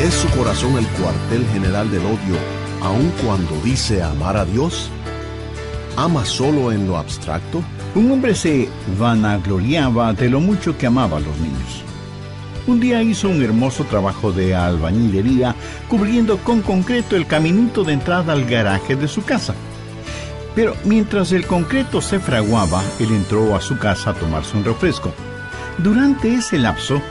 ¿Es su corazón el cuartel general del odio, aun cuando dice amar a Dios? ¿Ama solo en lo abstracto? Un hombre se vanagloriaba de lo mucho que amaba a los niños. Un día hizo un hermoso trabajo de albañilería, cubriendo con concreto el caminito de entrada al garaje de su casa. Pero mientras el concreto se fraguaba, él entró a su casa a tomarse un refresco. Durante ese lapso,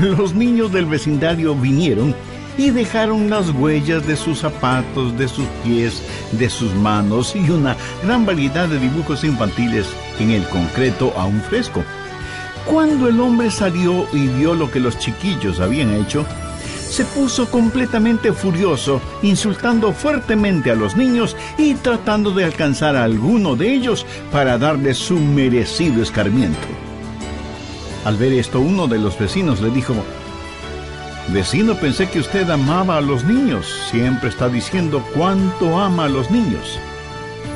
los niños del vecindario vinieron y dejaron las huellas de sus zapatos, de sus pies, de sus manos y una gran variedad de dibujos infantiles en el concreto aún fresco. Cuando el hombre salió y vio lo que los chiquillos habían hecho, se puso completamente furioso, insultando fuertemente a los niños y tratando de alcanzar a alguno de ellos para darle su merecido escarmiento. Al ver esto, uno de los vecinos le dijo, Vecino, pensé que usted amaba a los niños. Siempre está diciendo cuánto ama a los niños.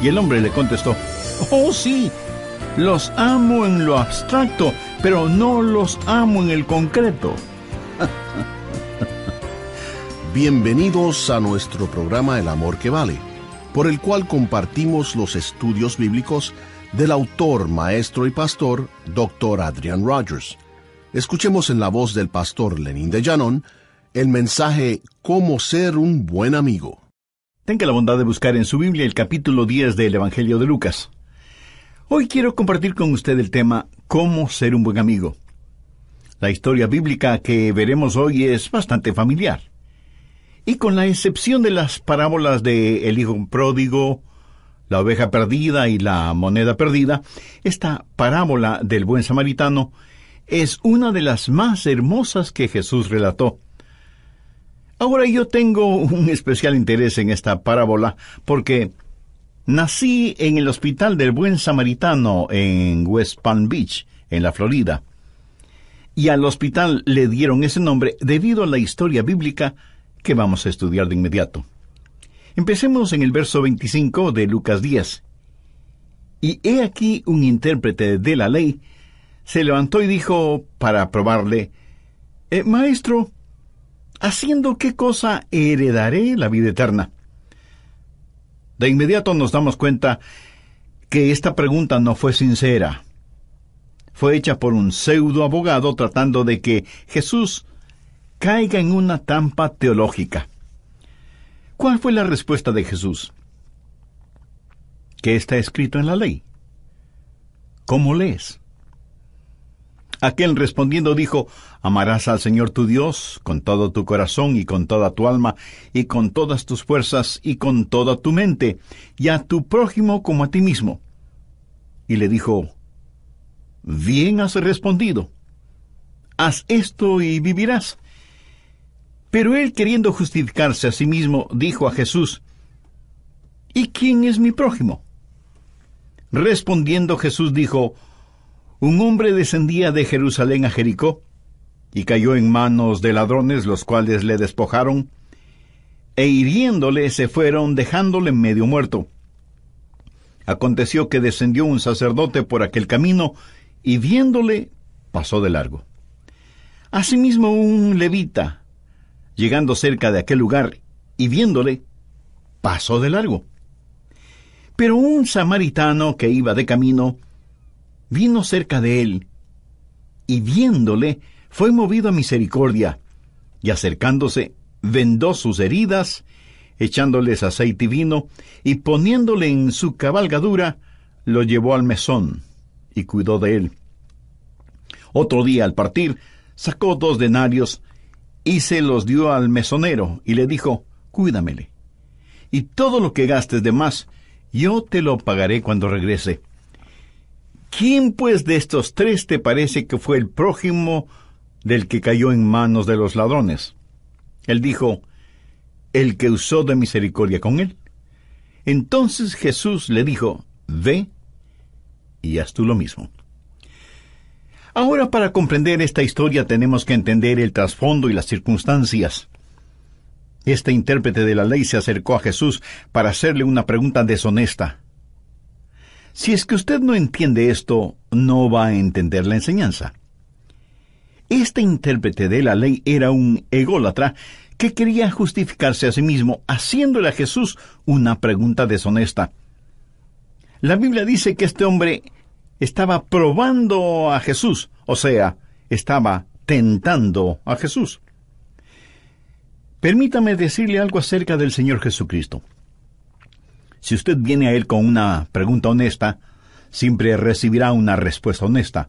Y el hombre le contestó, oh sí, los amo en lo abstracto, pero no los amo en el concreto. Bienvenidos a nuestro programa El Amor que Vale, por el cual compartimos los estudios bíblicos del autor, maestro y pastor, Dr. Adrian Rogers. Escuchemos en la voz del pastor Lenín de Llanón el mensaje Cómo ser un buen amigo. Tenga la bondad de buscar en su Biblia el capítulo 10 del Evangelio de Lucas. Hoy quiero compartir con usted el tema Cómo ser un buen amigo. La historia bíblica que veremos hoy es bastante familiar. Y con la excepción de las parábolas de el hijo pródigo, la oveja perdida y la moneda perdida, esta parábola del buen samaritano es una de las más hermosas que Jesús relató. Ahora yo tengo un especial interés en esta parábola porque nací en el Hospital del Buen Samaritano en West Palm Beach, en la Florida. Y al hospital le dieron ese nombre debido a la historia bíblica que vamos a estudiar de inmediato. Empecemos en el verso 25 de Lucas 10. Y he aquí un intérprete de la ley se levantó y dijo para probarle, eh, Maestro, ¿haciendo qué cosa heredaré la vida eterna? De inmediato nos damos cuenta que esta pregunta no fue sincera. Fue hecha por un pseudo abogado tratando de que Jesús caiga en una tampa teológica. ¿Cuál fue la respuesta de Jesús? ¿Qué está escrito en la ley? ¿Cómo lees? Aquel respondiendo dijo, Amarás al Señor tu Dios con todo tu corazón y con toda tu alma y con todas tus fuerzas y con toda tu mente, y a tu prójimo como a ti mismo. Y le dijo, Bien has respondido. Haz esto y vivirás. Pero él, queriendo justificarse a sí mismo, dijo a Jesús, ¿Y quién es mi prójimo? Respondiendo Jesús dijo, un hombre descendía de Jerusalén a Jericó y cayó en manos de ladrones, los cuales le despojaron e hiriéndole se fueron dejándole medio muerto. Aconteció que descendió un sacerdote por aquel camino y viéndole pasó de largo. Asimismo un levita, llegando cerca de aquel lugar y viéndole, pasó de largo. Pero un samaritano que iba de camino vino cerca de él, y viéndole, fue movido a misericordia, y acercándose, vendó sus heridas, echándoles aceite y vino, y poniéndole en su cabalgadura, lo llevó al mesón, y cuidó de él. Otro día al partir, sacó dos denarios, y se los dio al mesonero, y le dijo, Cuídamele. Y todo lo que gastes de más, yo te lo pagaré cuando regrese. ¿Quién pues de estos tres te parece que fue el prójimo del que cayó en manos de los ladrones? Él dijo, el que usó de misericordia con él. Entonces Jesús le dijo, ve y haz tú lo mismo. Ahora para comprender esta historia tenemos que entender el trasfondo y las circunstancias. Este intérprete de la ley se acercó a Jesús para hacerle una pregunta deshonesta. Si es que usted no entiende esto, no va a entender la enseñanza. Este intérprete de la ley era un ególatra que quería justificarse a sí mismo haciéndole a Jesús una pregunta deshonesta. La Biblia dice que este hombre estaba probando a Jesús, o sea, estaba tentando a Jesús. Permítame decirle algo acerca del Señor Jesucristo. Si usted viene a él con una pregunta honesta, siempre recibirá una respuesta honesta.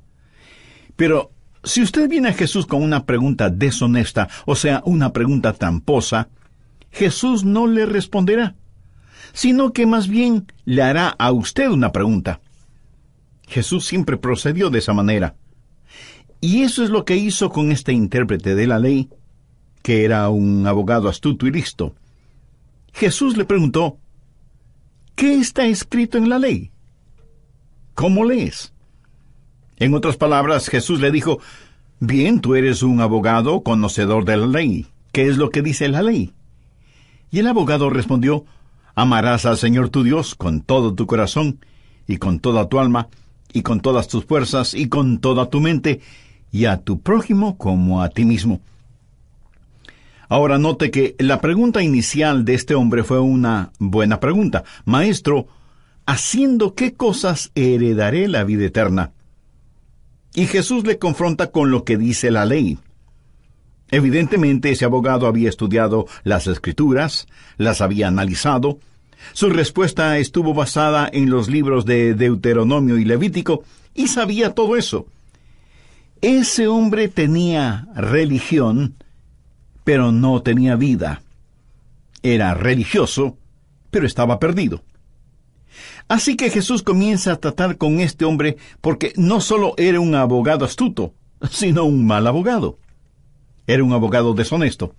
Pero si usted viene a Jesús con una pregunta deshonesta, o sea, una pregunta tramposa, Jesús no le responderá, sino que más bien le hará a usted una pregunta. Jesús siempre procedió de esa manera. Y eso es lo que hizo con este intérprete de la ley, que era un abogado astuto y listo. Jesús le preguntó, ¿Qué está escrito en la ley? ¿Cómo lees? En otras palabras, Jesús le dijo, Bien, tú eres un abogado conocedor de la ley. ¿Qué es lo que dice la ley? Y el abogado respondió, Amarás al Señor tu Dios con todo tu corazón, y con toda tu alma, y con todas tus fuerzas, y con toda tu mente, y a tu prójimo como a ti mismo. Ahora note que la pregunta inicial de este hombre fue una buena pregunta. Maestro, ¿haciendo qué cosas heredaré la vida eterna? Y Jesús le confronta con lo que dice la ley. Evidentemente ese abogado había estudiado las escrituras, las había analizado. Su respuesta estuvo basada en los libros de Deuteronomio y Levítico y sabía todo eso. Ese hombre tenía religión pero no tenía vida. Era religioso, pero estaba perdido. Así que Jesús comienza a tratar con este hombre porque no solo era un abogado astuto, sino un mal abogado. Era un abogado deshonesto.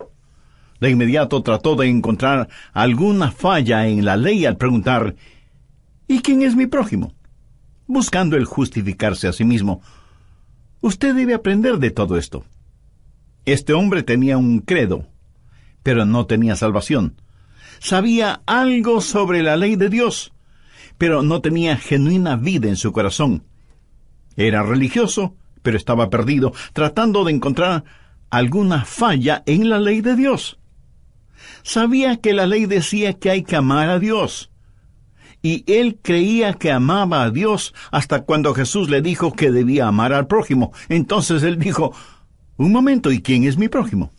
De inmediato trató de encontrar alguna falla en la ley al preguntar ¿Y quién es mi prójimo? buscando el justificarse a sí mismo. Usted debe aprender de todo esto. Este hombre tenía un credo, pero no tenía salvación. Sabía algo sobre la ley de Dios, pero no tenía genuina vida en su corazón. Era religioso, pero estaba perdido, tratando de encontrar alguna falla en la ley de Dios. Sabía que la ley decía que hay que amar a Dios. Y él creía que amaba a Dios hasta cuando Jesús le dijo que debía amar al prójimo. Entonces él dijo, un momento, ¿y quién es mi prójimo?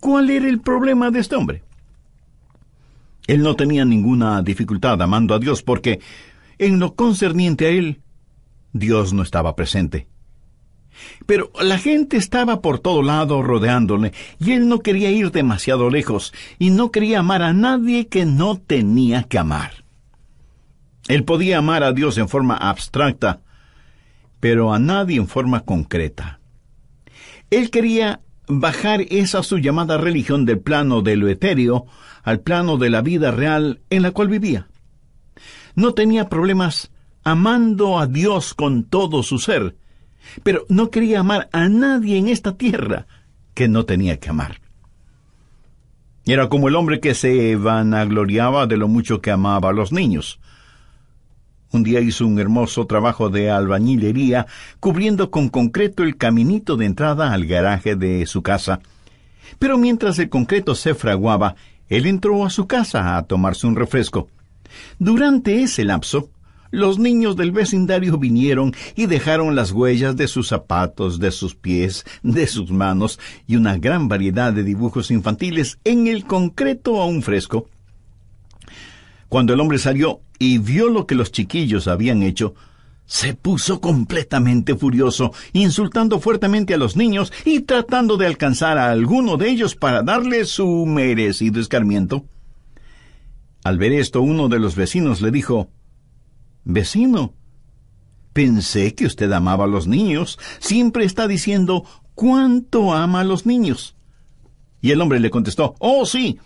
¿Cuál era el problema de este hombre? Él no tenía ninguna dificultad amando a Dios porque, en lo concerniente a él, Dios no estaba presente. Pero la gente estaba por todo lado rodeándole, y él no quería ir demasiado lejos, y no quería amar a nadie que no tenía que amar. Él podía amar a Dios en forma abstracta, pero a nadie en forma concreta. Él quería bajar esa su llamada religión del plano de lo etéreo al plano de la vida real en la cual vivía. No tenía problemas amando a Dios con todo su ser, pero no quería amar a nadie en esta tierra que no tenía que amar. Era como el hombre que se vanagloriaba de lo mucho que amaba a los niños. Un día hizo un hermoso trabajo de albañilería, cubriendo con concreto el caminito de entrada al garaje de su casa. Pero mientras el concreto se fraguaba, él entró a su casa a tomarse un refresco. Durante ese lapso, los niños del vecindario vinieron y dejaron las huellas de sus zapatos, de sus pies, de sus manos y una gran variedad de dibujos infantiles en el concreto aún fresco. Cuando el hombre salió y vio lo que los chiquillos habían hecho, se puso completamente furioso, insultando fuertemente a los niños y tratando de alcanzar a alguno de ellos para darle su merecido escarmiento. Al ver esto, uno de los vecinos le dijo Vecino, pensé que usted amaba a los niños. Siempre está diciendo cuánto ama a los niños. Y el hombre le contestó Oh, sí,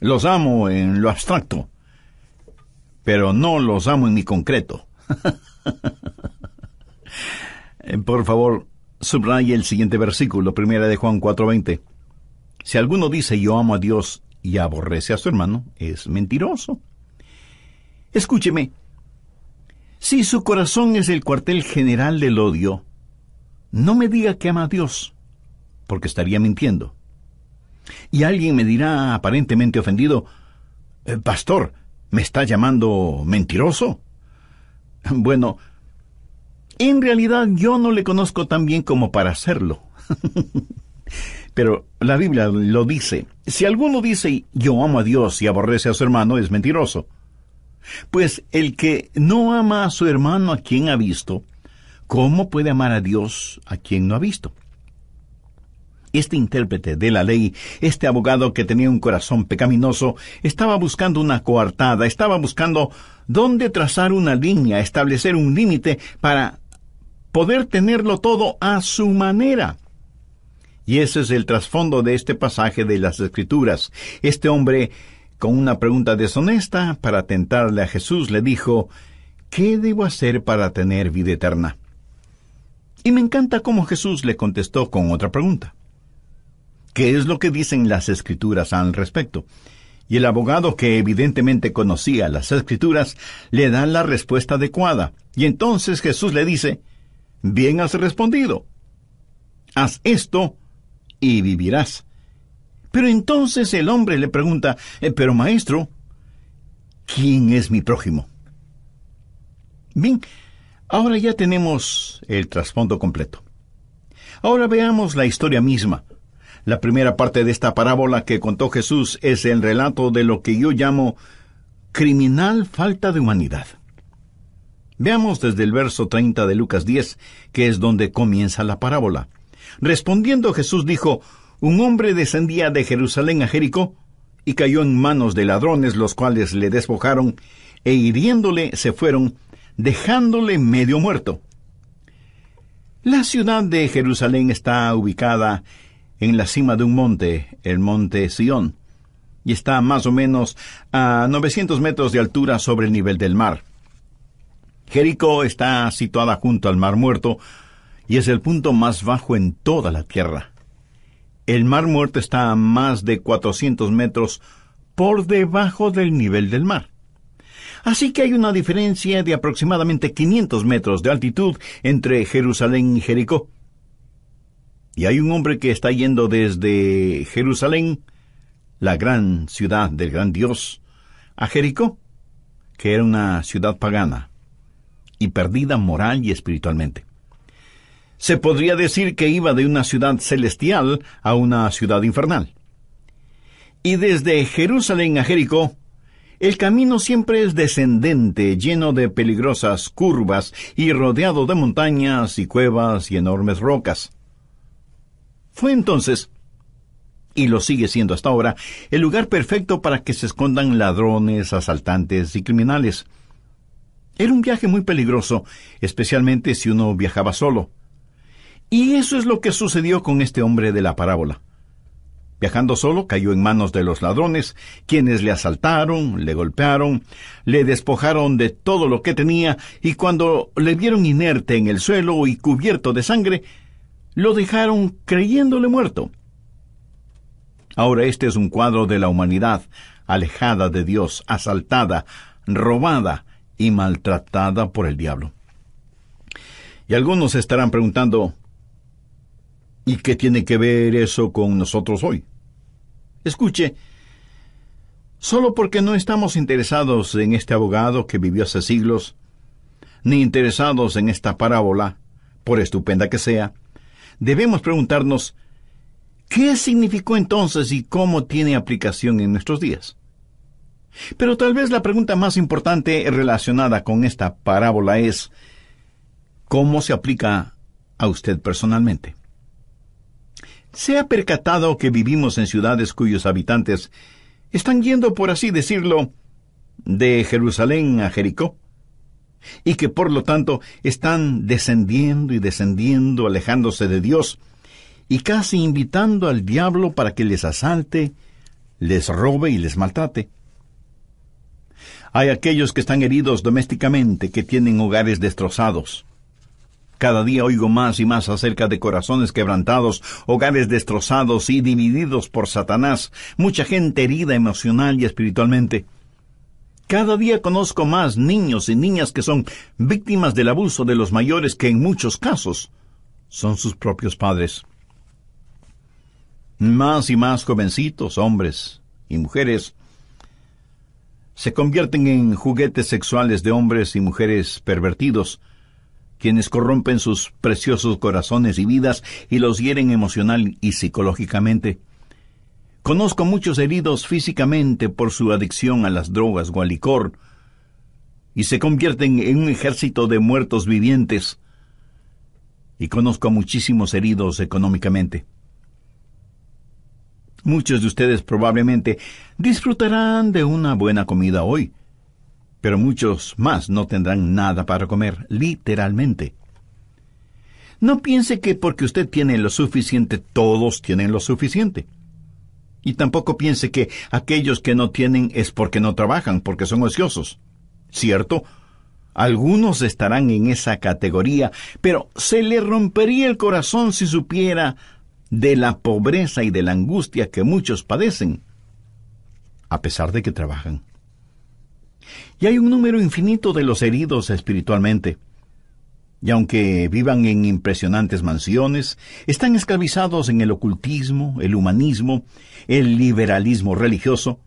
los amo en lo abstracto pero no los amo en mi concreto. Eh, por favor, subraye el siguiente versículo, primera de Juan 4:20. Si alguno dice yo amo a Dios y aborrece a su hermano, es mentiroso. Escúcheme, si su corazón es el cuartel general del odio, no me diga que ama a Dios, porque estaría mintiendo. Y alguien me dirá, aparentemente ofendido, eh, Pastor, ¿Me está llamando mentiroso? Bueno, en realidad yo no le conozco tan bien como para hacerlo. Pero la Biblia lo dice. Si alguno dice yo amo a Dios y aborrece a su hermano, es mentiroso. Pues el que no ama a su hermano a quien ha visto, ¿cómo puede amar a Dios a quien no ha visto? Este intérprete de la ley, este abogado que tenía un corazón pecaminoso, estaba buscando una coartada, estaba buscando dónde trazar una línea, establecer un límite para poder tenerlo todo a su manera. Y ese es el trasfondo de este pasaje de las Escrituras. Este hombre, con una pregunta deshonesta para tentarle a Jesús, le dijo, ¿qué debo hacer para tener vida eterna? Y me encanta cómo Jesús le contestó con otra pregunta qué es lo que dicen las escrituras al respecto. Y el abogado, que evidentemente conocía las escrituras, le da la respuesta adecuada. Y entonces Jesús le dice, bien has respondido. Haz esto y vivirás. Pero entonces el hombre le pregunta, eh, pero maestro, ¿quién es mi prójimo? Bien, ahora ya tenemos el trasfondo completo. Ahora veamos la historia misma. La primera parte de esta parábola que contó Jesús es el relato de lo que yo llamo criminal falta de humanidad. Veamos desde el verso 30 de Lucas 10, que es donde comienza la parábola. Respondiendo Jesús dijo, Un hombre descendía de Jerusalén a Jericó y cayó en manos de ladrones, los cuales le despojaron e hiriéndole se fueron, dejándole medio muerto. La ciudad de Jerusalén está ubicada en la cima de un monte, el monte Sión, y está más o menos a 900 metros de altura sobre el nivel del mar. Jericó está situada junto al Mar Muerto y es el punto más bajo en toda la tierra. El Mar Muerto está a más de 400 metros por debajo del nivel del mar. Así que hay una diferencia de aproximadamente 500 metros de altitud entre Jerusalén y Jericó. Y hay un hombre que está yendo desde Jerusalén, la gran ciudad del gran Dios, a Jericó, que era una ciudad pagana y perdida moral y espiritualmente. Se podría decir que iba de una ciudad celestial a una ciudad infernal. Y desde Jerusalén a Jericó, el camino siempre es descendente, lleno de peligrosas curvas y rodeado de montañas y cuevas y enormes rocas. Fue entonces, y lo sigue siendo hasta ahora, el lugar perfecto para que se escondan ladrones, asaltantes y criminales. Era un viaje muy peligroso, especialmente si uno viajaba solo. Y eso es lo que sucedió con este hombre de la parábola. Viajando solo, cayó en manos de los ladrones, quienes le asaltaron, le golpearon, le despojaron de todo lo que tenía, y cuando le vieron inerte en el suelo y cubierto de sangre, lo dejaron creyéndole muerto. Ahora este es un cuadro de la humanidad, alejada de Dios, asaltada, robada y maltratada por el diablo. Y algunos estarán preguntando, ¿y qué tiene que ver eso con nosotros hoy? Escuche, solo porque no estamos interesados en este abogado que vivió hace siglos, ni interesados en esta parábola, por estupenda que sea, debemos preguntarnos, ¿qué significó entonces y cómo tiene aplicación en nuestros días? Pero tal vez la pregunta más importante relacionada con esta parábola es, ¿cómo se aplica a usted personalmente? ¿Se ha percatado que vivimos en ciudades cuyos habitantes están yendo, por así decirlo, de Jerusalén a Jericó? y que por lo tanto están descendiendo y descendiendo, alejándose de Dios, y casi invitando al diablo para que les asalte, les robe y les maltrate. Hay aquellos que están heridos domésticamente, que tienen hogares destrozados. Cada día oigo más y más acerca de corazones quebrantados, hogares destrozados y divididos por Satanás, mucha gente herida emocional y espiritualmente. Cada día conozco más niños y niñas que son víctimas del abuso de los mayores que en muchos casos son sus propios padres. Más y más jovencitos, hombres y mujeres, se convierten en juguetes sexuales de hombres y mujeres pervertidos, quienes corrompen sus preciosos corazones y vidas y los hieren emocional y psicológicamente. Conozco muchos heridos físicamente por su adicción a las drogas o al licor, y se convierten en un ejército de muertos vivientes. Y conozco a muchísimos heridos económicamente. Muchos de ustedes probablemente disfrutarán de una buena comida hoy, pero muchos más no tendrán nada para comer, literalmente. No piense que porque usted tiene lo suficiente, todos tienen lo suficiente. Y tampoco piense que aquellos que no tienen es porque no trabajan, porque son ociosos. ¿Cierto? Algunos estarán en esa categoría, pero se le rompería el corazón si supiera de la pobreza y de la angustia que muchos padecen, a pesar de que trabajan. Y hay un número infinito de los heridos espiritualmente. Y aunque vivan en impresionantes mansiones, están esclavizados en el ocultismo, el humanismo el liberalismo religioso,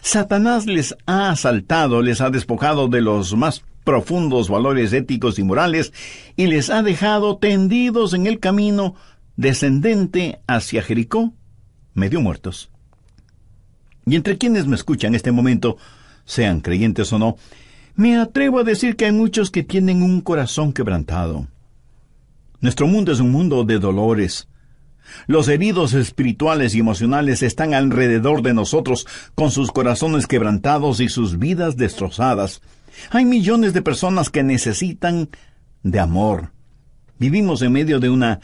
Satanás les ha asaltado, les ha despojado de los más profundos valores éticos y morales y les ha dejado tendidos en el camino descendente hacia Jericó, medio muertos. Y entre quienes me escuchan en este momento, sean creyentes o no, me atrevo a decir que hay muchos que tienen un corazón quebrantado. Nuestro mundo es un mundo de dolores, los heridos espirituales y emocionales están alrededor de nosotros, con sus corazones quebrantados y sus vidas destrozadas. Hay millones de personas que necesitan de amor. Vivimos en medio de una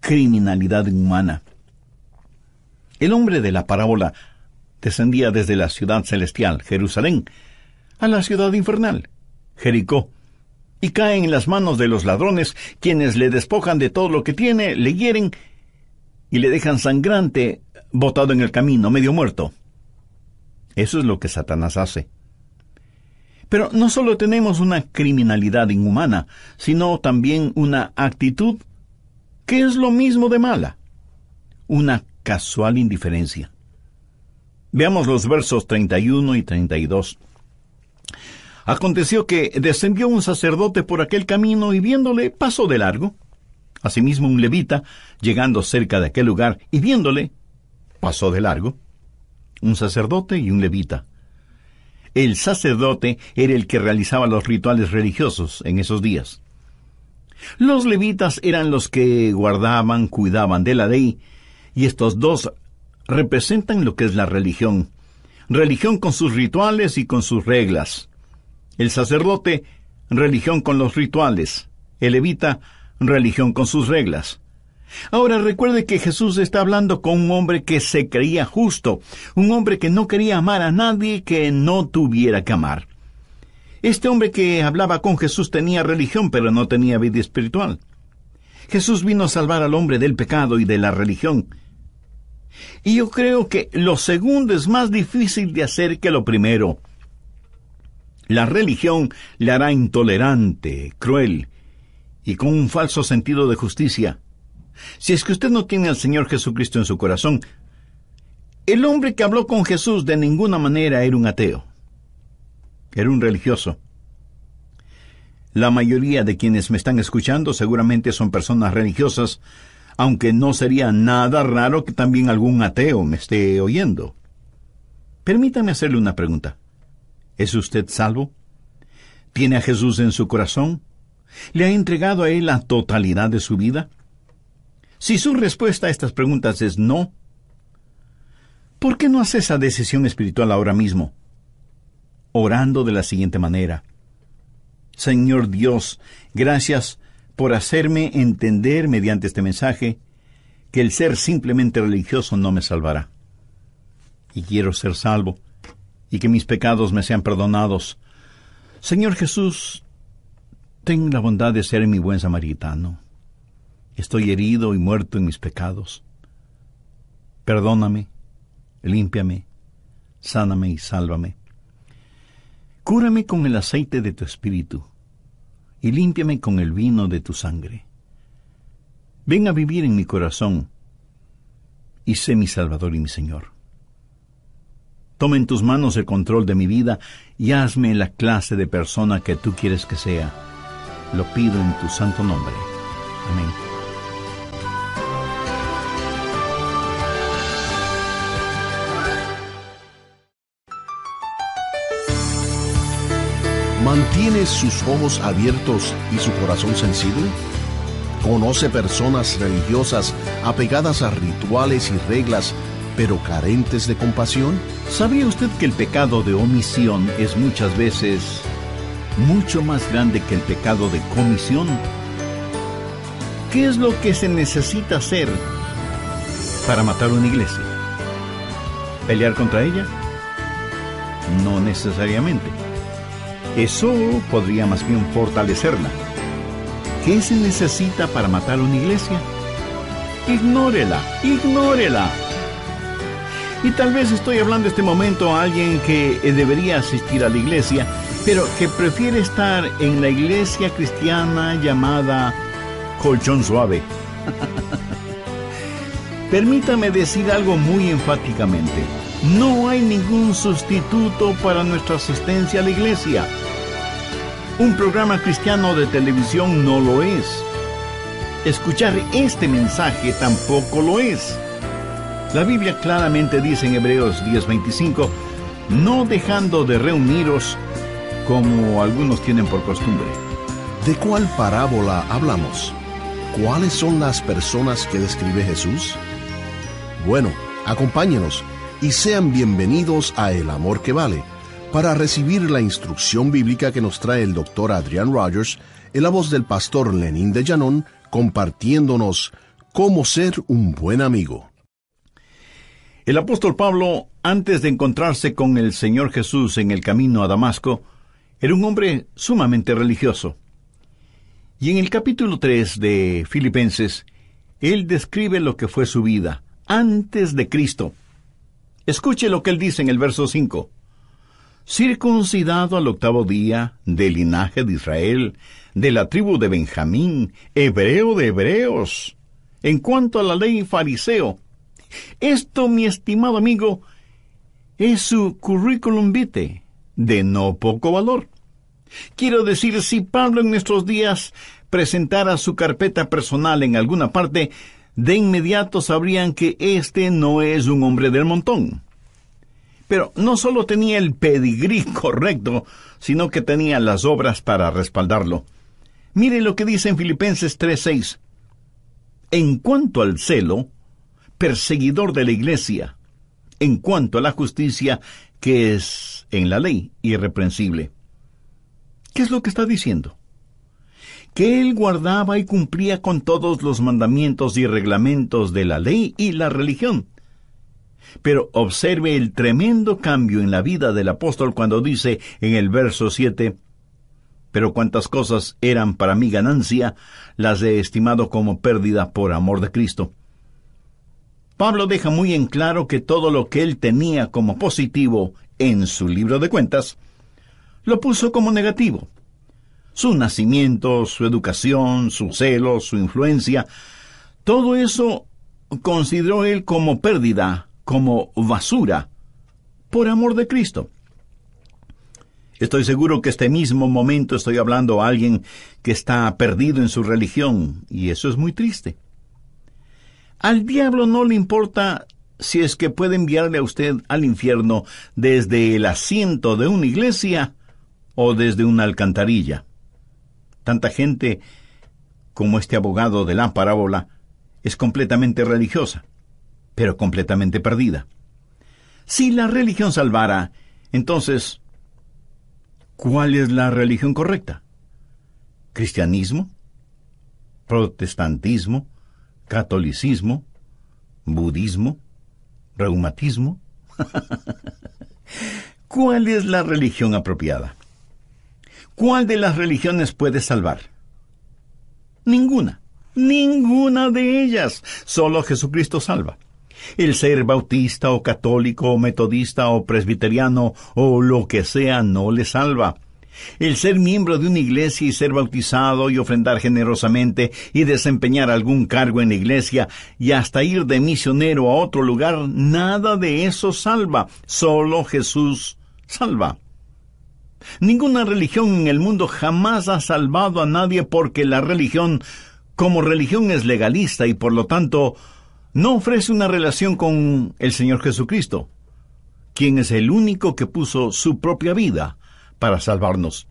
criminalidad humana. El hombre de la parábola descendía desde la ciudad celestial, Jerusalén, a la ciudad infernal, Jericó, y cae en las manos de los ladrones, quienes le despojan de todo lo que tiene, le hieren y le dejan sangrante, botado en el camino, medio muerto. Eso es lo que Satanás hace. Pero no solo tenemos una criminalidad inhumana, sino también una actitud que es lo mismo de mala, una casual indiferencia. Veamos los versos 31 y 32. Aconteció que descendió un sacerdote por aquel camino y viéndole pasó de largo. Asimismo, un levita, llegando cerca de aquel lugar y viéndole, pasó de largo. Un sacerdote y un levita. El sacerdote era el que realizaba los rituales religiosos en esos días. Los levitas eran los que guardaban, cuidaban de la ley, y estos dos representan lo que es la religión. Religión con sus rituales y con sus reglas. El sacerdote, religión con los rituales. El levita, religión con sus reglas. Ahora recuerde que Jesús está hablando con un hombre que se creía justo, un hombre que no quería amar a nadie que no tuviera que amar. Este hombre que hablaba con Jesús tenía religión, pero no tenía vida espiritual. Jesús vino a salvar al hombre del pecado y de la religión. Y yo creo que lo segundo es más difícil de hacer que lo primero. La religión le hará intolerante, cruel, y con un falso sentido de justicia. Si es que usted no tiene al Señor Jesucristo en su corazón, el hombre que habló con Jesús de ninguna manera era un ateo, era un religioso. La mayoría de quienes me están escuchando seguramente son personas religiosas, aunque no sería nada raro que también algún ateo me esté oyendo. Permítame hacerle una pregunta. ¿Es usted salvo? ¿Tiene a Jesús en su corazón? ¿Le ha entregado a Él la totalidad de su vida? Si su respuesta a estas preguntas es no, ¿por qué no hace esa decisión espiritual ahora mismo? Orando de la siguiente manera. Señor Dios, gracias por hacerme entender mediante este mensaje que el ser simplemente religioso no me salvará. Y quiero ser salvo y que mis pecados me sean perdonados. Señor Jesús, ten la bondad de ser mi buen samaritano. Estoy herido y muerto en mis pecados. Perdóname, límpiame, sáname y sálvame. Cúrame con el aceite de tu espíritu y límpiame con el vino de tu sangre. Ven a vivir en mi corazón y sé mi Salvador y mi Señor. Toma en tus manos el control de mi vida y hazme la clase de persona que tú quieres que sea lo pido en tu santo nombre. Amén. ¿Mantiene sus ojos abiertos y su corazón sensible? ¿Conoce personas religiosas apegadas a rituales y reglas pero carentes de compasión? ¿Sabía usted que el pecado de omisión es muchas veces mucho más grande que el pecado de comisión. ¿Qué es lo que se necesita hacer para matar una iglesia? ¿Pelear contra ella? No necesariamente. Eso podría más bien fortalecerla. ¿Qué se necesita para matar una iglesia? Ignórela, ignórela. Y tal vez estoy hablando este momento a alguien que debería asistir a la iglesia pero que prefiere estar en la iglesia cristiana llamada colchón suave. Permítame decir algo muy enfáticamente. No hay ningún sustituto para nuestra asistencia a la iglesia. Un programa cristiano de televisión no lo es. Escuchar este mensaje tampoco lo es. La Biblia claramente dice en Hebreos 10:25, no dejando de reuniros como algunos tienen por costumbre. ¿De cuál parábola hablamos? ¿Cuáles son las personas que describe Jesús? Bueno, acompáñenos y sean bienvenidos a El Amor que Vale para recibir la instrucción bíblica que nos trae el doctor Adrian Rogers en la voz del pastor Lenín de Llanón compartiéndonos cómo ser un buen amigo. El apóstol Pablo, antes de encontrarse con el Señor Jesús en el camino a Damasco, era un hombre sumamente religioso. Y en el capítulo 3 de Filipenses, él describe lo que fue su vida antes de Cristo. Escuche lo que él dice en el verso 5. Circuncidado al octavo día, del linaje de Israel, de la tribu de Benjamín, hebreo de hebreos. En cuanto a la ley fariseo, esto, mi estimado amigo, es su currículum vitae de no poco valor. Quiero decir, si Pablo en nuestros días presentara su carpeta personal en alguna parte, de inmediato sabrían que este no es un hombre del montón. Pero no solo tenía el pedigrí correcto, sino que tenía las obras para respaldarlo. Mire lo que dice en Filipenses 3:6. En cuanto al celo, perseguidor de la iglesia, en cuanto a la justicia, que es en la ley, irreprensible. ¿Qué es lo que está diciendo? Que él guardaba y cumplía con todos los mandamientos y reglamentos de la ley y la religión. Pero observe el tremendo cambio en la vida del apóstol cuando dice en el verso 7, pero cuantas cosas eran para mi ganancia, las he estimado como pérdida por amor de Cristo. Pablo deja muy en claro que todo lo que él tenía como positivo en su libro de cuentas, lo puso como negativo. Su nacimiento, su educación, su celo, su influencia, todo eso consideró él como pérdida, como basura, por amor de Cristo. Estoy seguro que este mismo momento estoy hablando a alguien que está perdido en su religión, y eso es muy triste. Al diablo no le importa si es que puede enviarle a usted al infierno desde el asiento de una iglesia o desde una alcantarilla. Tanta gente como este abogado de la parábola es completamente religiosa, pero completamente perdida. Si la religión salvara, entonces, ¿cuál es la religión correcta? ¿Cristianismo? ¿Protestantismo? catolicismo, budismo, reumatismo. ¿Cuál es la religión apropiada? ¿Cuál de las religiones puede salvar? Ninguna. Ninguna de ellas. Solo Jesucristo salva. El ser bautista o católico o metodista o presbiteriano o lo que sea no le salva. El ser miembro de una iglesia y ser bautizado y ofrendar generosamente y desempeñar algún cargo en la iglesia y hasta ir de misionero a otro lugar, nada de eso salva. Solo Jesús salva. Ninguna religión en el mundo jamás ha salvado a nadie porque la religión como religión es legalista y por lo tanto no ofrece una relación con el Señor Jesucristo, quien es el único que puso su propia vida para salvarnos.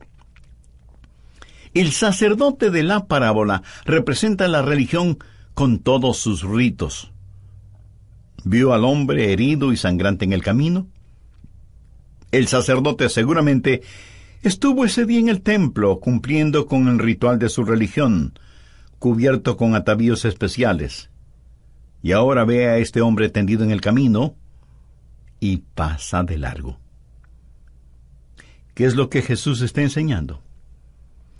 El sacerdote de la parábola representa la religión con todos sus ritos. Vio al hombre herido y sangrante en el camino. El sacerdote seguramente estuvo ese día en el templo cumpliendo con el ritual de su religión, cubierto con atavíos especiales. Y ahora ve a este hombre tendido en el camino y pasa de largo. Qué es lo que Jesús está enseñando.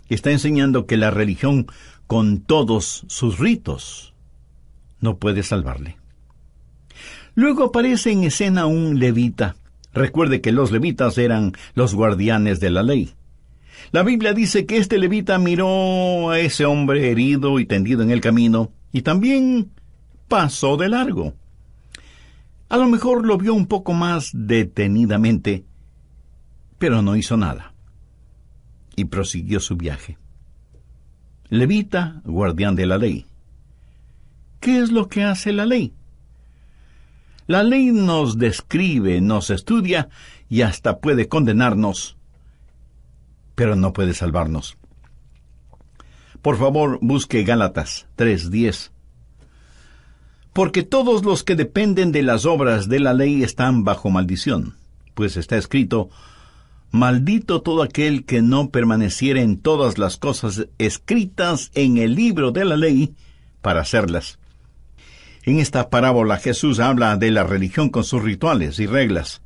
Está enseñando que la religión, con todos sus ritos, no puede salvarle. Luego aparece en escena un levita. Recuerde que los levitas eran los guardianes de la ley. La Biblia dice que este levita miró a ese hombre herido y tendido en el camino y también pasó de largo. A lo mejor lo vio un poco más detenidamente pero no hizo nada. Y prosiguió su viaje. Levita, guardián de la ley. ¿Qué es lo que hace la ley? La ley nos describe, nos estudia y hasta puede condenarnos, pero no puede salvarnos. Por favor, busque Gálatas 3:10. Porque todos los que dependen de las obras de la ley están bajo maldición, pues está escrito, Maldito todo aquel que no permaneciere en todas las cosas escritas en el libro de la ley para hacerlas. En esta parábola Jesús habla de la religión con sus rituales y reglas.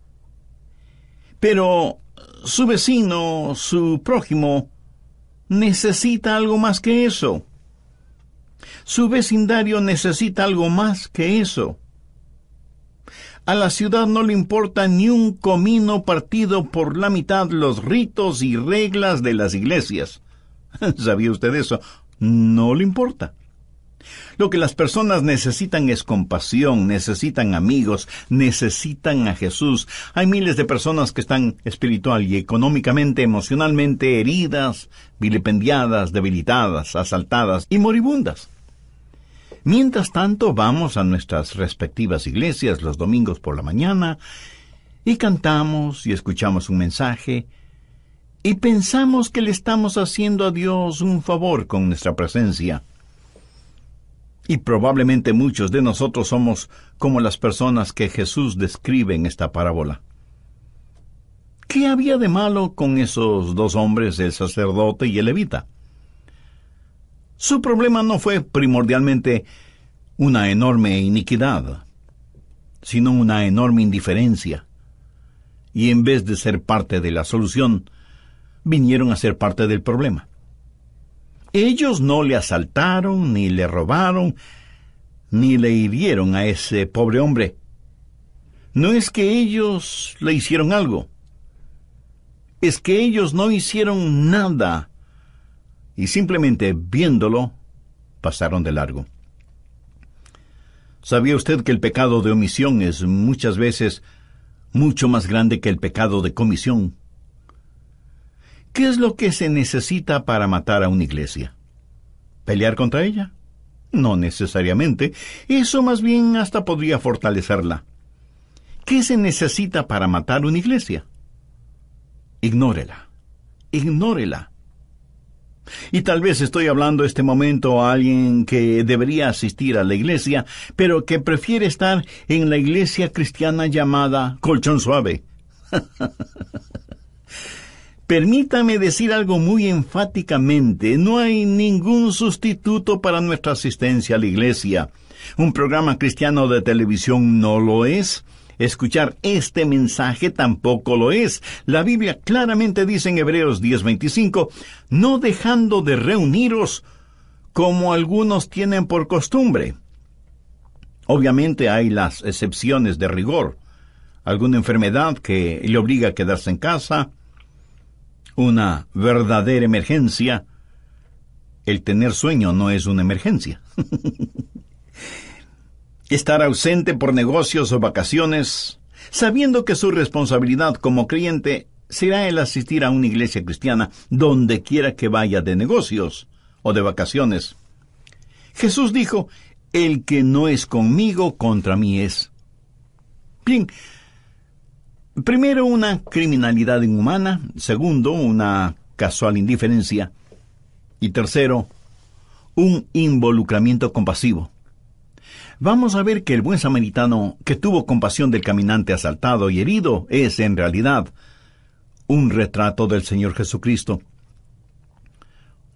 Pero su vecino, su prójimo, necesita algo más que eso. Su vecindario necesita algo más que eso. A la ciudad no le importa ni un comino partido por la mitad los ritos y reglas de las iglesias. ¿Sabía usted eso? No le importa. Lo que las personas necesitan es compasión, necesitan amigos, necesitan a Jesús. Hay miles de personas que están espiritual y económicamente, emocionalmente heridas, vilipendiadas, debilitadas, asaltadas y moribundas. Mientras tanto, vamos a nuestras respectivas iglesias los domingos por la mañana y cantamos y escuchamos un mensaje y pensamos que le estamos haciendo a Dios un favor con nuestra presencia. Y probablemente muchos de nosotros somos como las personas que Jesús describe en esta parábola. ¿Qué había de malo con esos dos hombres, el sacerdote y el levita? Su problema no fue primordialmente una enorme iniquidad, sino una enorme indiferencia. Y en vez de ser parte de la solución, vinieron a ser parte del problema. Ellos no le asaltaron, ni le robaron, ni le hirieron a ese pobre hombre. No es que ellos le hicieron algo, es que ellos no hicieron nada y simplemente viéndolo pasaron de largo. ¿Sabía usted que el pecado de omisión es muchas veces mucho más grande que el pecado de comisión? ¿Qué es lo que se necesita para matar a una iglesia? ¿Pelear contra ella? No necesariamente. Eso más bien hasta podría fortalecerla. ¿Qué se necesita para matar una iglesia? Ignórela. Ignórela. Y tal vez estoy hablando este momento a alguien que debería asistir a la iglesia, pero que prefiere estar en la iglesia cristiana llamada colchón suave. Permítame decir algo muy enfáticamente, no hay ningún sustituto para nuestra asistencia a la iglesia. Un programa cristiano de televisión no lo es escuchar este mensaje tampoco lo es. La Biblia claramente dice en Hebreos 10:25, no dejando de reuniros como algunos tienen por costumbre. Obviamente hay las excepciones de rigor. Alguna enfermedad que le obliga a quedarse en casa, una verdadera emergencia. El tener sueño no es una emergencia. estar ausente por negocios o vacaciones, sabiendo que su responsabilidad como cliente será el asistir a una iglesia cristiana donde quiera que vaya de negocios o de vacaciones. Jesús dijo, el que no es conmigo, contra mí es. Bien, primero una criminalidad inhumana, segundo una casual indiferencia y tercero un involucramiento compasivo vamos a ver que el buen samaritano que tuvo compasión del caminante asaltado y herido es en realidad un retrato del Señor Jesucristo.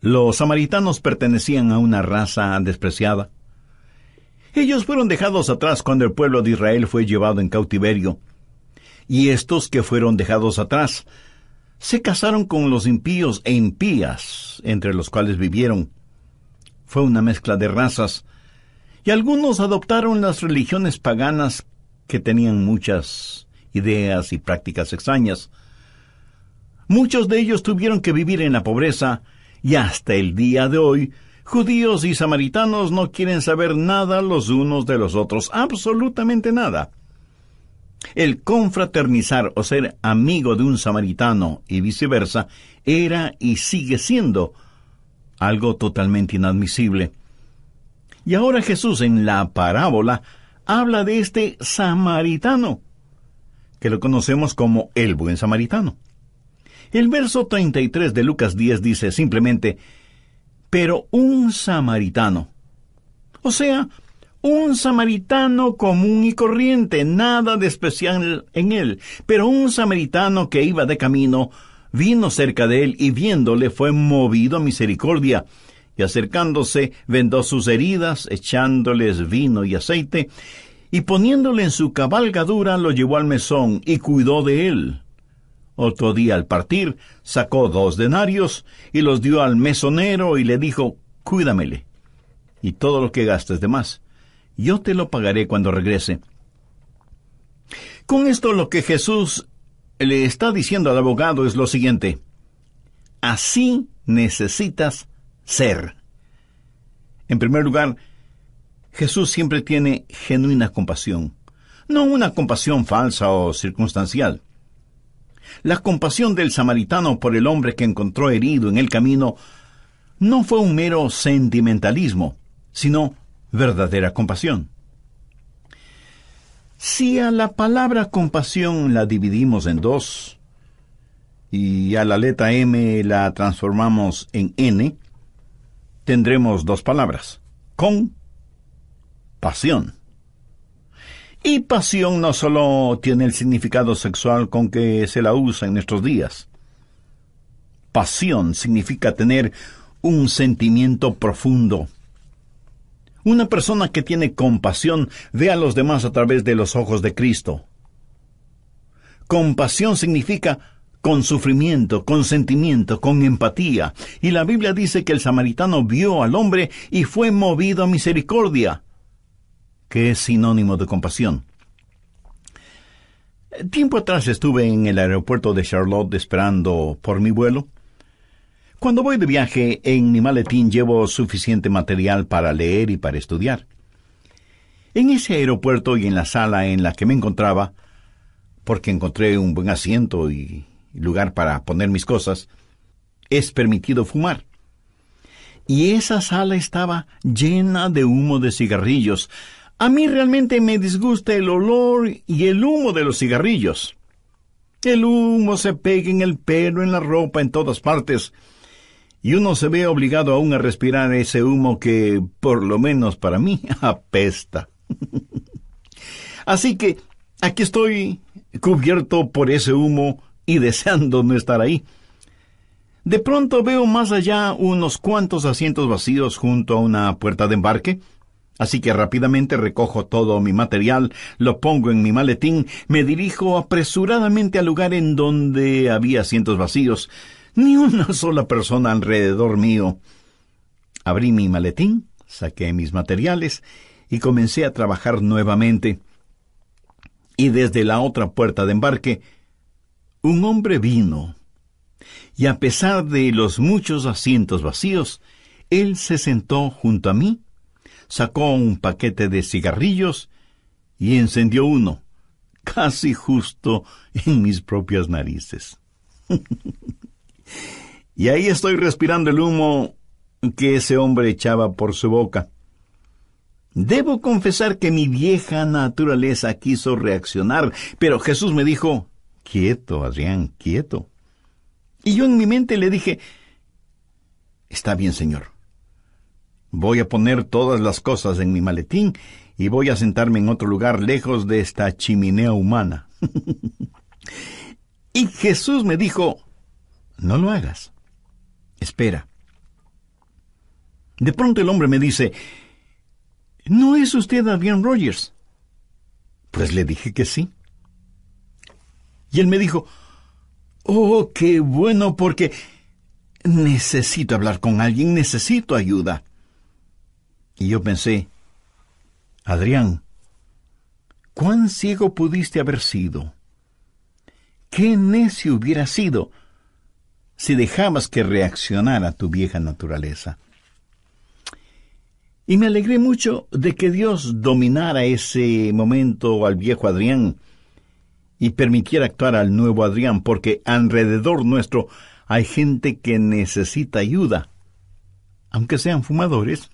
Los samaritanos pertenecían a una raza despreciada. Ellos fueron dejados atrás cuando el pueblo de Israel fue llevado en cautiverio. Y estos que fueron dejados atrás se casaron con los impíos e impías, entre los cuales vivieron. Fue una mezcla de razas, y algunos adoptaron las religiones paganas que tenían muchas ideas y prácticas extrañas. Muchos de ellos tuvieron que vivir en la pobreza y hasta el día de hoy judíos y samaritanos no quieren saber nada los unos de los otros, absolutamente nada. El confraternizar o ser amigo de un samaritano y viceversa era y sigue siendo algo totalmente inadmisible. Y ahora Jesús en la parábola habla de este samaritano, que lo conocemos como el buen samaritano. El verso 33 de Lucas 10 dice simplemente, pero un samaritano. O sea, un samaritano común y corriente, nada de especial en él, pero un samaritano que iba de camino, vino cerca de él y viéndole fue movido a misericordia y acercándose vendó sus heridas, echándoles vino y aceite, y poniéndole en su cabalgadura lo llevó al mesón y cuidó de él. Otro día al partir sacó dos denarios y los dio al mesonero y le dijo, cuídamele, y todo lo que gastes de más, yo te lo pagaré cuando regrese. Con esto lo que Jesús le está diciendo al abogado es lo siguiente, así necesitas ser. En primer lugar, Jesús siempre tiene genuina compasión, no una compasión falsa o circunstancial. La compasión del samaritano por el hombre que encontró herido en el camino no fue un mero sentimentalismo, sino verdadera compasión. Si a la palabra compasión la dividimos en dos y a la letra M la transformamos en N, tendremos dos palabras, con pasión. Y pasión no solo tiene el significado sexual con que se la usa en nuestros días. Pasión significa tener un sentimiento profundo. Una persona que tiene compasión ve a los demás a través de los ojos de Cristo. Compasión significa con sufrimiento, con sentimiento, con empatía. Y la Biblia dice que el samaritano vio al hombre y fue movido a misericordia, que es sinónimo de compasión. Tiempo atrás estuve en el aeropuerto de Charlotte esperando por mi vuelo. Cuando voy de viaje, en mi maletín llevo suficiente material para leer y para estudiar. En ese aeropuerto y en la sala en la que me encontraba, porque encontré un buen asiento y, lugar para poner mis cosas, es permitido fumar. Y esa sala estaba llena de humo de cigarrillos. A mí realmente me disgusta el olor y el humo de los cigarrillos. El humo se pega en el pelo, en la ropa, en todas partes. Y uno se ve obligado aún a respirar ese humo que, por lo menos para mí, apesta. Así que aquí estoy cubierto por ese humo y deseando no estar ahí. De pronto veo más allá unos cuantos asientos vacíos junto a una puerta de embarque, así que rápidamente recojo todo mi material, lo pongo en mi maletín, me dirijo apresuradamente al lugar en donde había asientos vacíos, ni una sola persona alrededor mío. Abrí mi maletín, saqué mis materiales y comencé a trabajar nuevamente. Y desde la otra puerta de embarque un hombre vino, y a pesar de los muchos asientos vacíos, él se sentó junto a mí, sacó un paquete de cigarrillos y encendió uno, casi justo en mis propias narices. y ahí estoy respirando el humo que ese hombre echaba por su boca. Debo confesar que mi vieja naturaleza quiso reaccionar, pero Jesús me dijo, Quieto, Adrián, quieto. Y yo en mi mente le dije, Está bien, señor. Voy a poner todas las cosas en mi maletín y voy a sentarme en otro lugar lejos de esta chimenea humana. y Jesús me dijo, no lo hagas. Espera. De pronto el hombre me dice, ¿no es usted Adrián Rogers? Pues le dije que sí. Y él me dijo, oh, qué bueno, porque necesito hablar con alguien, necesito ayuda. Y yo pensé, Adrián, cuán ciego pudiste haber sido. Qué necio hubiera sido si dejabas que reaccionara tu vieja naturaleza. Y me alegré mucho de que Dios dominara ese momento al viejo Adrián y permitiera actuar al nuevo Adrián, porque alrededor nuestro hay gente que necesita ayuda, aunque sean fumadores.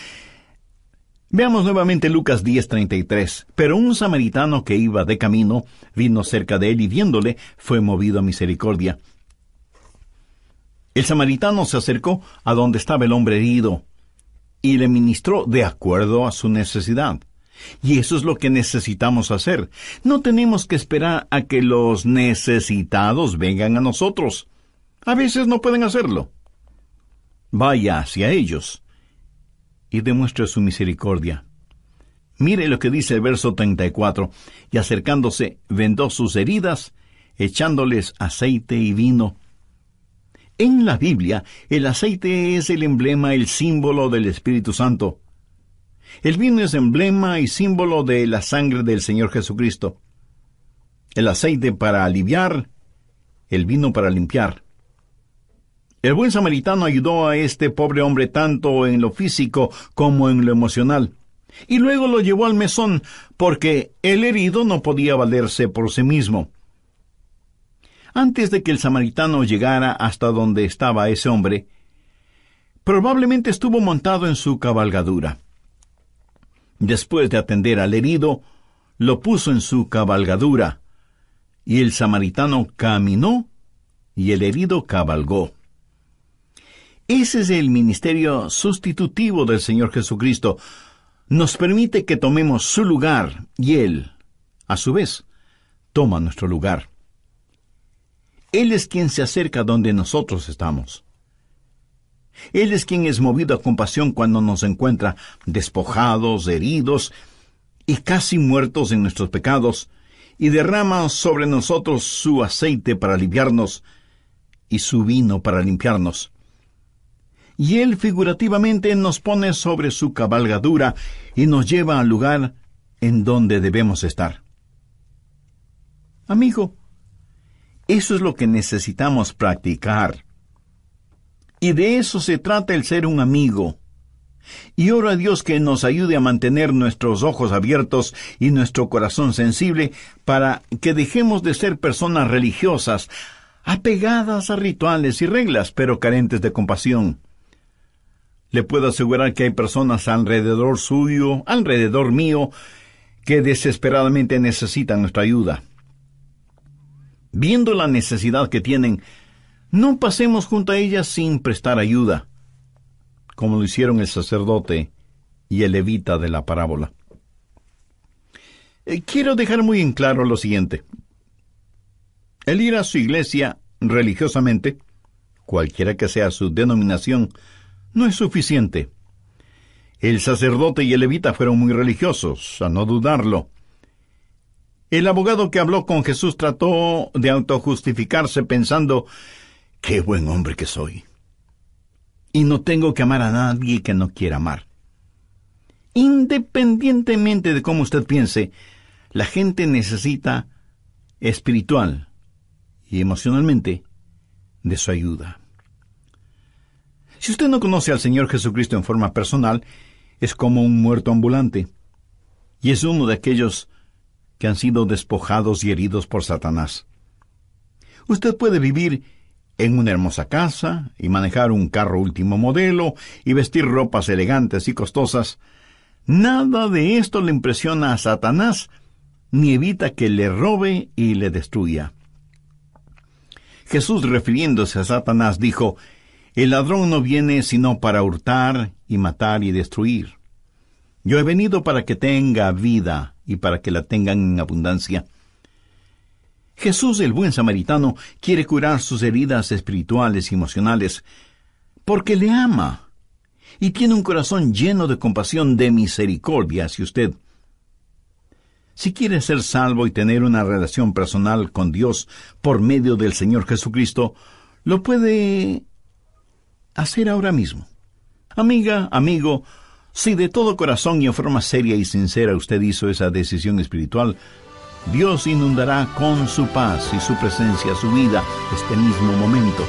Veamos nuevamente Lucas 10:33. Pero un samaritano que iba de camino vino cerca de él y viéndole fue movido a misericordia. El samaritano se acercó a donde estaba el hombre herido y le ministró de acuerdo a su necesidad. Y eso es lo que necesitamos hacer. No tenemos que esperar a que los necesitados vengan a nosotros. A veces no pueden hacerlo. Vaya hacia ellos y demuestre su misericordia. Mire lo que dice el verso 34. Y acercándose, vendó sus heridas, echándoles aceite y vino. En la Biblia, el aceite es el emblema, el símbolo del Espíritu Santo. El vino es emblema y símbolo de la sangre del Señor Jesucristo. El aceite para aliviar, el vino para limpiar. El buen samaritano ayudó a este pobre hombre tanto en lo físico como en lo emocional, y luego lo llevó al mesón, porque el herido no podía valerse por sí mismo. Antes de que el samaritano llegara hasta donde estaba ese hombre, probablemente estuvo montado en su cabalgadura. Después de atender al herido, lo puso en su cabalgadura, y el samaritano caminó y el herido cabalgó. Ese es el ministerio sustitutivo del Señor Jesucristo. Nos permite que tomemos su lugar y Él, a su vez, toma nuestro lugar. Él es quien se acerca donde nosotros estamos. Él es quien es movido a compasión cuando nos encuentra despojados, heridos y casi muertos en nuestros pecados, y derrama sobre nosotros su aceite para aliviarnos y su vino para limpiarnos. Y Él figurativamente nos pone sobre su cabalgadura y nos lleva al lugar en donde debemos estar. Amigo, eso es lo que necesitamos practicar y de eso se trata el ser un amigo. Y oro a Dios que nos ayude a mantener nuestros ojos abiertos y nuestro corazón sensible para que dejemos de ser personas religiosas, apegadas a rituales y reglas, pero carentes de compasión. Le puedo asegurar que hay personas alrededor suyo, alrededor mío, que desesperadamente necesitan nuestra ayuda. Viendo la necesidad que tienen, no pasemos junto a ella sin prestar ayuda, como lo hicieron el sacerdote y el levita de la parábola. Eh, quiero dejar muy en claro lo siguiente. El ir a su iglesia religiosamente, cualquiera que sea su denominación, no es suficiente. El sacerdote y el levita fueron muy religiosos, a no dudarlo. El abogado que habló con Jesús trató de autojustificarse pensando Qué buen hombre que soy. Y no tengo que amar a nadie que no quiera amar. Independientemente de cómo usted piense, la gente necesita espiritual y emocionalmente de su ayuda. Si usted no conoce al Señor Jesucristo en forma personal, es como un muerto ambulante, y es uno de aquellos que han sido despojados y heridos por Satanás. Usted puede vivir en una hermosa casa y manejar un carro último modelo y vestir ropas elegantes y costosas, nada de esto le impresiona a Satanás ni evita que le robe y le destruya. Jesús, refiriéndose a Satanás, dijo, El ladrón no viene sino para hurtar y matar y destruir. Yo he venido para que tenga vida y para que la tengan en abundancia. Jesús el buen samaritano quiere curar sus heridas espirituales y emocionales porque le ama y tiene un corazón lleno de compasión, de misericordia hacia usted. Si quiere ser salvo y tener una relación personal con Dios por medio del Señor Jesucristo, lo puede hacer ahora mismo. Amiga, amigo, si de todo corazón y en forma seria y sincera usted hizo esa decisión espiritual, Dios inundará con su paz y su presencia su vida este mismo momento.